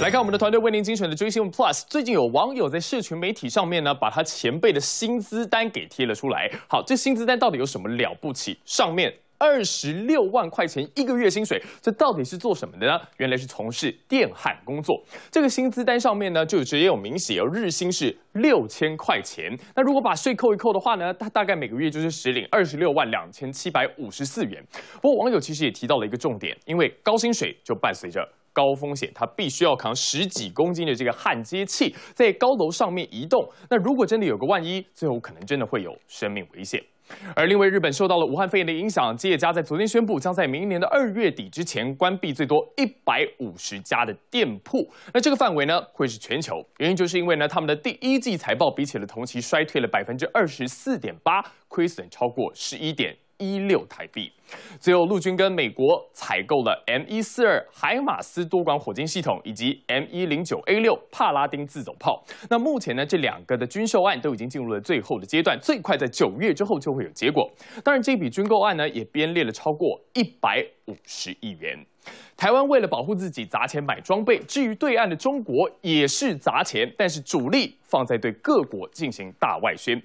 来看我们的团队为您精选的追星 Plus。最近有网友在社群媒体上面呢，把他前辈的薪资单给贴了出来。好，这薪资单到底有什么了不起？上面二十六万块钱一个月薪水，这到底是做什么的呢？原来是从事电焊工作。这个薪资单上面呢，就直接有明写，日薪是六千块钱。那如果把税扣一扣的话呢，他大概每个月就是实领二十六万两千七百五十四元。不过网友其实也提到了一个重点，因为高薪水就伴随着。高风险，他必须要扛十几公斤的这个焊接器，在高楼上面移动。那如果真的有个万一，最后可能真的会有生命危险。而另外，日本受到了武汉肺炎的影响，吉野家在昨天宣布，将在明年的二月底之前关闭最多一百五十家的店铺。那这个范围呢，会是全球。原因就是因为呢，他们的第一季财报比起了同期衰退了百分之二十四点八，亏损超过十一点。一六台币，最后陆军跟美国采购了 M 一四二海马斯多管火箭系统以及 M 一零九 A 六帕拉丁自走炮。那目前呢，这两个的军售案都已经进入了最后的阶段，最快在九月之后就会有结果。当然，这笔军购案呢，也编列了超过一百五十亿元。台湾为了保护自己砸钱买装备，至于对岸的中国也是砸钱，但是主力放在对各国进行大外宣。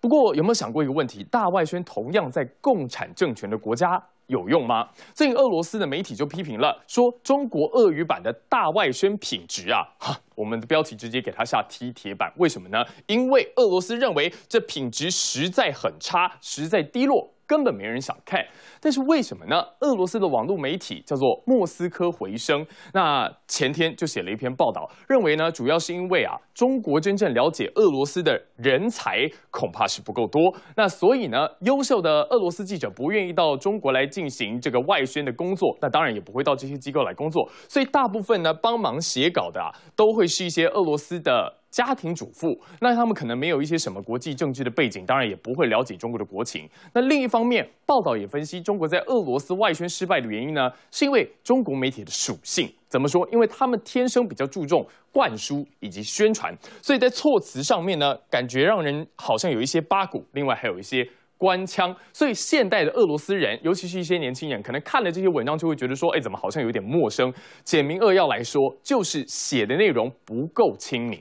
不过有没有想过一个问题？大外宣同样在共产政权的国家有用吗？最近俄罗斯的媒体就批评了，说中国俄鱼版的大外宣品质啊，哈，我们的标题直接给他下踢铁板，为什么呢？因为俄罗斯认为这品质实在很差，实在低落。根本没人想看，但是为什么呢？俄罗斯的网络媒体叫做莫斯科回声，那前天就写了一篇报道，认为呢，主要是因为啊，中国真正了解俄罗斯的人才恐怕是不够多，那所以呢，优秀的俄罗斯记者不愿意到中国来进行这个外宣的工作，那当然也不会到这些机构来工作，所以大部分呢，帮忙写稿的啊，都会是一些俄罗斯的。家庭主妇，那他们可能没有一些什么国际政治的背景，当然也不会了解中国的国情。那另一方面，报道也分析，中国在俄罗斯外宣失败的原因呢，是因为中国媒体的属性。怎么说？因为他们天生比较注重灌输以及宣传，所以在措辞上面呢，感觉让人好像有一些八股，另外还有一些官腔。所以现代的俄罗斯人，尤其是一些年轻人，可能看了这些文章就会觉得说，哎，怎么好像有点陌生？简明扼要来说，就是写的内容不够亲民。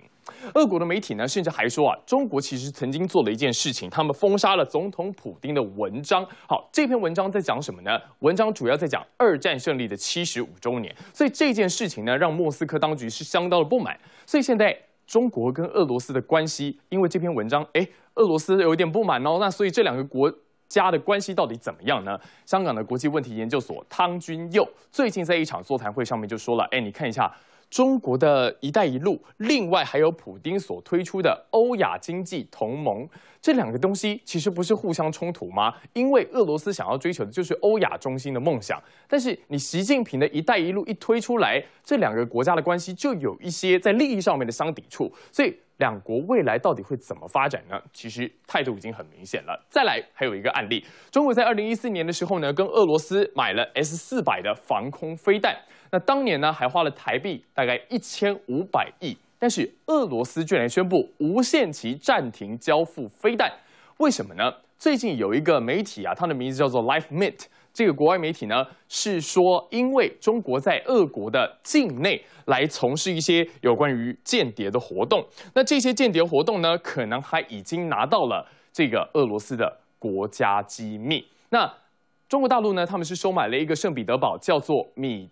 俄国的媒体呢，甚至还说啊，中国其实曾经做了一件事情，他们封杀了总统普京的文章。好，这篇文章在讲什么呢？文章主要在讲二战胜利的七十五周年，所以这件事情呢，让莫斯科当局是相当的不满。所以现在中国跟俄罗斯的关系，因为这篇文章，哎，俄罗斯有一点不满哦，那所以这两个国。家的关系到底怎么样呢？香港的国际问题研究所汤君佑最近在一场座谈会上面就说了：“哎，你看一下中国的一带一路，另外还有普京所推出的欧亚经济同盟，这两个东西其实不是互相冲突吗？因为俄罗斯想要追求的就是欧亚中心的梦想，但是你习近平的一带一路一推出来，这两个国家的关系就有一些在利益上面的相抵触，所以。”两国未来到底会怎么发展呢？其实态度已经很明显了。再来，还有一个案例，中国在二零一四年的时候呢，跟俄罗斯买了 S 四百的防空飞弹，那当年呢还花了台币大概一千五百亿，但是俄罗斯居然宣布无限期暂停交付飞弹，为什么呢？最近有一个媒体啊，它的名字叫做 Life Mint。这个国外媒体呢是说，因为中国在俄国的境内来从事一些有关于间谍的活动，那这些间谍活动呢，可能还已经拿到了这个俄罗斯的国家机密。那中国大陆呢，他们是收买了一个圣彼得堡，叫做米。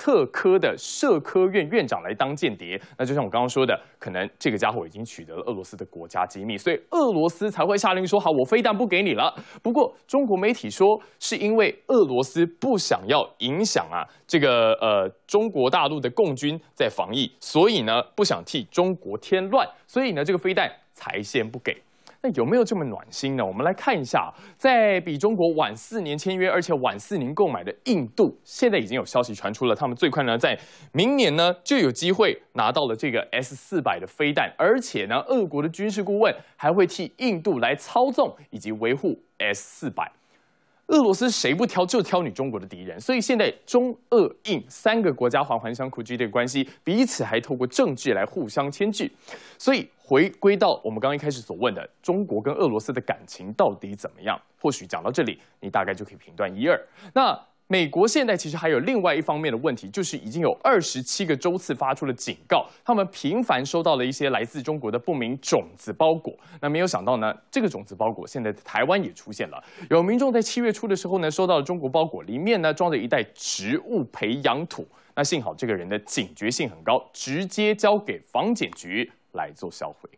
特科的社科院院长来当间谍，那就像我刚刚说的，可能这个家伙已经取得了俄罗斯的国家机密，所以俄罗斯才会下令说：好，我飞弹不给你了。不过中国媒体说，是因为俄罗斯不想要影响啊，这个呃中国大陆的共军在防疫，所以呢不想替中国添乱，所以呢这个飞弹才先不给。那有没有这么暖心呢？我们来看一下，在比中国晚四年签约，而且晚四年购买的印度，现在已经有消息传出了，他们最快呢在明年呢就有机会拿到了这个 S 四百的飞弹，而且呢，俄国的军事顾问还会替印度来操纵以及维护 S 四百。俄罗斯谁不挑就挑你中国的敌人，所以现在中、俄、印三个国家环环相扣，这个关系彼此还透过政治来互相牵制。所以回归到我们刚一开始所问的，中国跟俄罗斯的感情到底怎么样？或许讲到这里，你大概就可以评断一二。那。美国现在其实还有另外一方面的问题，就是已经有二十七个州次发出了警告，他们频繁收到了一些来自中国的不明种子包裹。那没有想到呢，这个种子包裹现在台湾也出现了，有民众在七月初的时候呢，收到了中国包裹，里面呢装着一袋植物培养土。那幸好这个人的警觉性很高，直接交给防检局来做销毁。